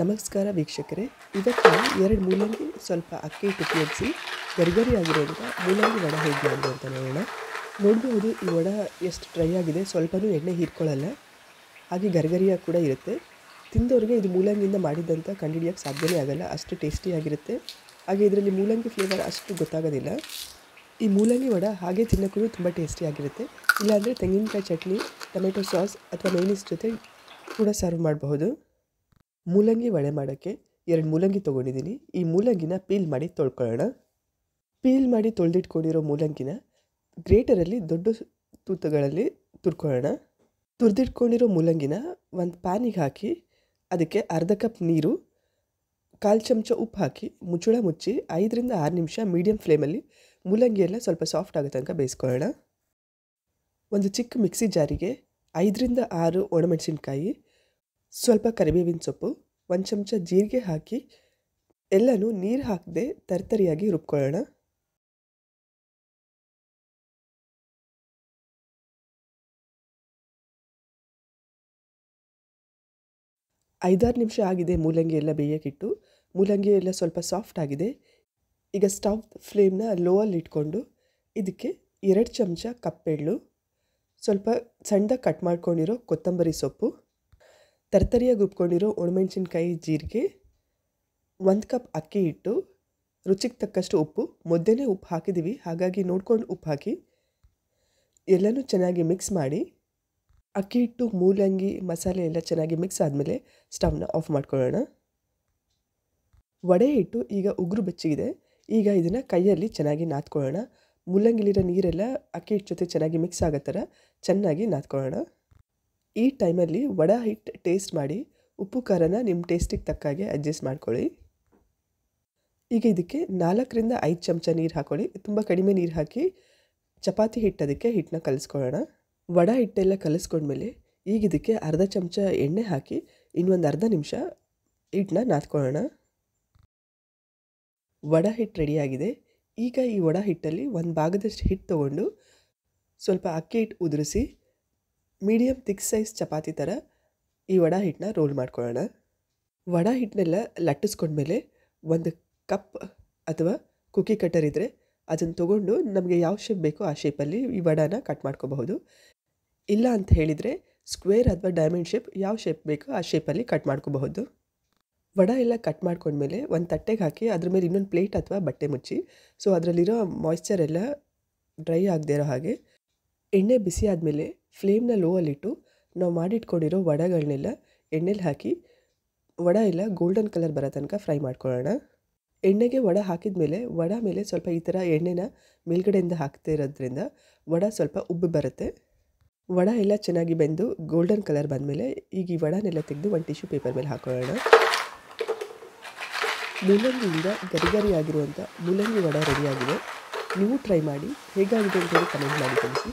ನಮಸ್ಕಾರ ವೀಕ್ಷಕರೇ ಇದಕ್ಕೆ ಎರಡು ಮೂಲಂಗಿ ಸ್ವಲ್ಪ ಅಕ್ಕಿ ಹಿಟ್ಟು ಉಪಯೋಗಿಸಿ ಗರಿಗರಿ ಆಗಿರೋದ್ರಿಂದ ಮೂಲಂಗಿ ವಡ ಹೇಗೆ ಅಂತ ನೋಡೋಣ ನೋಡಬಹುದು ಈ ವಡ ಎಷ್ಟು ಡ್ರೈ ಆಗಿದೆ ಸ್ವಲ್ಪನೂ ಎಣ್ಣೆ ಹೀರ್ಕೊಳ್ಳಲ್ಲ ಹಾಗೆ ಗರಿಗರಿಯಾಗಿ ಕೂಡ ಇರುತ್ತೆ ತಿಂದವ್ರಿಗೆ ಇದು ಮೂಲಂಗಿಯಿಂದ ಮಾಡಿದ್ದಂಥ ಕಂಡುಹಿಡಿಯೋಕ್ಕೆ ಸಾಧ್ಯವೇ ಆಗಲ್ಲ ಅಷ್ಟು ಟೇಸ್ಟಿಯಾಗಿರುತ್ತೆ ಹಾಗೆ ಇದರಲ್ಲಿ ಮೂಲಂಗಿ ಫ್ಲೇವರ್ ಅಷ್ಟು ಗೊತ್ತಾಗೋದಿಲ್ಲ ಈ ಮೂಲಂಗಿ ವಡ ಹಾಗೆ ತಿನ್ನೋಕ್ಕೂ ತುಂಬ ಟೇಸ್ಟಿಯಾಗಿರುತ್ತೆ ಇಲ್ಲಾಂದರೆ ತೆಂಗಿನಕಾಯಿ ಚಟ್ನಿ ಟೊಮೆಟೊ ಸಾಸ್ ಅಥವಾ ಮೇನಿಸ್ ಜೊತೆ ಕೂಡ ಸರ್ವ್ ಮಾಡಬಹುದು ಮೂಲಂಗಿ ಒಳೆ ಮಾಡೋಕ್ಕೆ ಎರಡು ಮೂಲಂಗಿ ತೊಗೊಂಡಿದ್ದೀನಿ ಈ ಮೂಲಂಗಿನ ಪೀಲ್ ಮಾಡಿ ತೊಳ್ಕೊಳ್ಳೋಣ ಪೀಲ್ ಮಾಡಿ ತೊಳೆದಿಟ್ಕೊಂಡಿರೋ ಮೂಲಂಗಿನ ಗ್ರೇಟರಲ್ಲಿ ದೊಡ್ಡ ತೂತುಗಳಲ್ಲಿ ತುರ್ಕೊಳ್ಳೋಣ ತುರಿದಿಟ್ಕೊಂಡಿರೋ ಮೂಲಂಗಿನ ಒಂದು ಪ್ಯಾನಿಗೆ ಹಾಕಿ ಅದಕ್ಕೆ ಅರ್ಧ ಕಪ್ ನೀರು ಕಾಲು ಚಮಚ ಉಪ್ಪು ಹಾಕಿ ಮುಚ್ಚಳ ಮುಚ್ಚಿ ಐದರಿಂದ ಆರು ನಿಮಿಷ ಮೀಡಿಯಮ್ ಫ್ಲೇಮಲ್ಲಿ ಮೂಲಂಗಿ ಎಲ್ಲ ಸ್ವಲ್ಪ ಸಾಫ್ಟ್ ಆಗೋ ತನಕ ಬೇಯಿಸ್ಕೊಳ್ಳೋಣ ಒಂದು ಚಿಕ್ಕ ಮಿಕ್ಸಿ ಜಾರಿಗೆ ಐದರಿಂದ ಆರು ಒಣಮೆಣಸಿನ್ಕಾಯಿ ಸ್ವಲ್ಪ ಕರಿಬೇವಿನ ಸೊಪ್ಪು ಒಂದು ಚಮಚ ಜೀರಿಗೆ ಹಾಕಿ ಎಲ್ಲನೂ ನೀರು ಹಾಕದೆ ತರ್ತರಿಯಾಗಿ ರುಬ್ಕೊಳ್ಳೋಣ ಐದಾರು ನಿಮಿಷ ಆಗಿದೆ ಮೂಲಂಗಿ ಎಲ್ಲ ಬೇಯೋಕ್ಕಿಟ್ಟು ಮೂಲಂಗಿ ಎಲ್ಲ ಸ್ವಲ್ಪ ಸಾಫ್ಟ್ ಆಗಿದೆ ಈಗ ಸ್ಟವ್ ಫ್ಲೇಮ್ನ ಲೋವಲ್ಲಿ ಇಟ್ಕೊಂಡು ಇದಕ್ಕೆ ಎರಡು ಚಮಚ ಕಪ್ಪೆಳ್ಳು ಸ್ವಲ್ಪ ಸಣ್ಣದಾಗಿ ಕಟ್ ಮಾಡ್ಕೊಂಡಿರೋ ಕೊತ್ತಂಬರಿ ಸೊಪ್ಪು ತರ್ತರಿಯಾಗಿ ರುಬ್ಕೊಂಡಿರೋ ಒಣಮೆಣಸಿನ್ಕಾಯಿ ಜೀರಿಗೆ ಒಂದು ಕಪ್ ಅಕ್ಕಿ ಇಟ್ಟು ರುಚಿಗೆ ತಕ್ಕಷ್ಟು ಉಪ್ಪು ಮುದ್ದೆನೇ ಉಪ್ಪು ಹಾಕಿದ್ದೀವಿ ಹಾಗಾಗಿ ನೋಡ್ಕೊಂಡು ಉಪ್ಪು ಹಾಕಿ ಎಲ್ಲನೂ ಚೆನ್ನಾಗಿ ಮಿಕ್ಸ್ ಮಾಡಿ ಅಕ್ಕಿ ಹಿಟ್ಟು ಮೂಲಂಗಿ ಮಸಾಲೆ ಎಲ್ಲ ಚೆನ್ನಾಗಿ ಮಿಕ್ಸ್ ಆದಮೇಲೆ ಸ್ಟವ್ನ ಆಫ್ ಮಾಡ್ಕೊಳ್ಳೋಣ ವಡೆ ಹಿಟ್ಟು ಈಗ ಉಗುರು ಬೆಚ್ಚಿಗಿದೆ ಈಗ ಇದನ್ನು ಕೈಯಲ್ಲಿ ಚೆನ್ನಾಗಿ ನಾದ್ಕೊಳ್ಳೋಣ ಮೂಲಂಗಿಲಿರೋ ನೀರೆಲ್ಲ ಅಕ್ಕಿ ಹಿಟ್ಟು ಜೊತೆ ಚೆನ್ನಾಗಿ ಮಿಕ್ಸ್ ಆಗೋ ಥರ ಚೆನ್ನಾಗಿ ನಾದ್ಕೊಳ್ಳೋಣ ಈ ಟೈಮಲ್ಲಿ ವಡ ಹಿಟ್ಟು ಟೇಸ್ಟ್ ಮಾಡಿ ಉಪ್ಪು ಖಾರನ ನಿಮ್ಮ ಟೇಸ್ಟಿಗೆ ತಕ್ಕ ಹಾಗೆ ಅಡ್ಜಸ್ಟ್ ಮಾಡ್ಕೊಳ್ಳಿ ಈಗ ಇದಕ್ಕೆ ನಾಲ್ಕರಿಂದ ಐದು ಚಮಚ ನೀರು ಹಾಕೊಳ್ಳಿ ತುಂಬ ಕಡಿಮೆ ನೀರು ಹಾಕಿ ಚಪಾತಿ ಹಿಟ್ಟು ಅದಕ್ಕೆ ಹಿಟ್ಟನ್ನ ಕಲಿಸ್ಕೊಳ್ಳೋಣ ವಡ ಹಿಟ್ಟೆಲ್ಲ ಕಲಿಸ್ಕೊಂಡ್ಮೇಲೆ ಈಗ ಇದಕ್ಕೆ ಅರ್ಧ ಚಮಚ ಎಣ್ಣೆ ಹಾಕಿ ಇನ್ನೊಂದು ಅರ್ಧ ನಿಮಿಷ ಹಿಟ್ಟನ್ನ ನಾದ್ಕೊಳ್ಳೋಣ ವಡ ಹಿಟ್ಟು ರೆಡಿಯಾಗಿದೆ ಈಗ ಈ ವಡ ಹಿಟ್ಟಲ್ಲಿ ಒಂದು ಭಾಗದಷ್ಟು ಹಿಟ್ಟು ತೊಗೊಂಡು ಸ್ವಲ್ಪ ಅಕ್ಕಿ ಹಿಟ್ಟು ಉದುರಿಸಿ ಮೀಡಿಯಮ್ ದಿಗ್ ಸೈಜ್ ಚಪಾತಿ ಥರ ಈ ವಡ ಹಿಟ್ಟನ್ನ ರೋಲ್ ಮಾಡ್ಕೊಳ್ಳೋಣ ವಡ ಹಿಟ್ಟನ್ನೆಲ್ಲ ಲಟ್ಟಿಸ್ಕೊಂಡ್ಮೇಲೆ ಒಂದು ಕಪ್ ಅಥವಾ ಕುಕ್ಕಿ ಕಟ್ಟರ್ ಇದ್ದರೆ ಅದನ್ನು ತೊಗೊಂಡು ನಮಗೆ ಯಾವ ಶೇಪ್ ಬೇಕೋ ಆ ಶೇಪಲ್ಲಿ ಈ ವಡಾನ ಕಟ್ ಮಾಡ್ಕೋಬಹುದು ಇಲ್ಲ ಅಂತ ಹೇಳಿದರೆ ಸ್ಕ್ವೇರ್ ಅಥವಾ ಡೈಮಂಡ್ ಶೇಪ್ ಯಾವ ಶೇಪ್ ಬೇಕೋ ಆ ಶೇಪಲ್ಲಿ ಕಟ್ ಮಾಡ್ಕೋಬಹುದು ವಡ ಎಲ್ಲ ಕಟ್ ಮಾಡ್ಕೊಂಡ್ಮೇಲೆ ಒಂದು ತಟ್ಟೆಗೆ ಹಾಕಿ ಅದ್ರ ಮೇಲೆ ಇನ್ನೊಂದು ಪ್ಲೇಟ್ ಅಥವಾ ಬಟ್ಟೆ ಮುಚ್ಚಿ ಸೊ ಅದರಲ್ಲಿರೋ ಮಾಯ್ಸ್ಚರ್ ಎಲ್ಲ ಡ್ರೈ ಆಗದೇ ಇರೋ ಹಾಗೆ ಎಣ್ಣೆ ಬಿಸಿ ಆದಮೇಲೆ ಫ್ಲೇಮ್ನ ಲೋ ಅಲ್ಲಿಟ್ಟು ನಾವು ಮಾಡಿಟ್ಕೊಂಡಿರೋ ವಡಗಳನ್ನೆಲ್ಲ ಎಣ್ಣೆಲಿ ಹಾಕಿ ವಡ ಎಲ್ಲ ಗೋಲ್ಡನ್ ಕಲರ್ ಬರೋ ತನಕ ಫ್ರೈ ಮಾಡ್ಕೊಳ್ಳೋಣ ಎಣ್ಣೆಗೆ ವಡೆ ಹಾಕಿದ ಮೇಲೆ ವಡ ಮೇಲೆ ಸ್ವಲ್ಪ ಈ ಥರ ಎಣ್ಣೆನ ಮೇಲ್ಗಡೆಯಿಂದ ಹಾಕ್ತಾ ಇರೋದ್ರಿಂದ ವಡೆ ಸ್ವಲ್ಪ ಉಬ್ಬು ಬರುತ್ತೆ ವಡ ಎಲ್ಲ ಚೆನ್ನಾಗಿ ಬೆಂದು ಗೋಲ್ಡನ್ ಕಲರ್ ಬಂದಮೇಲೆ ಈಗ ಈ ವಡನೆಲ್ಲ ತೆಗೆದು ಒಂದು ಟಿಶ್ಯೂ ಪೇಪರ್ ಮೇಲೆ ಹಾಕೊಳ್ಳೋಣ ಮೂಲಂಗಿಯಿಂದ ಗರಿಗರಿಯಾಗಿರುವಂಥ ಮೂಲಂಗಿ ವಡ ರೆಡಿಯಾಗಿದೆ ನೀವು ಟ್ರೈ ಮಾಡಿ ಹೇಗಾಗಿದೆ ಅಂತೇಳಿ ಕಮೆಂಟ್ ಮಾಡಿ ತಿಳಿಸಿ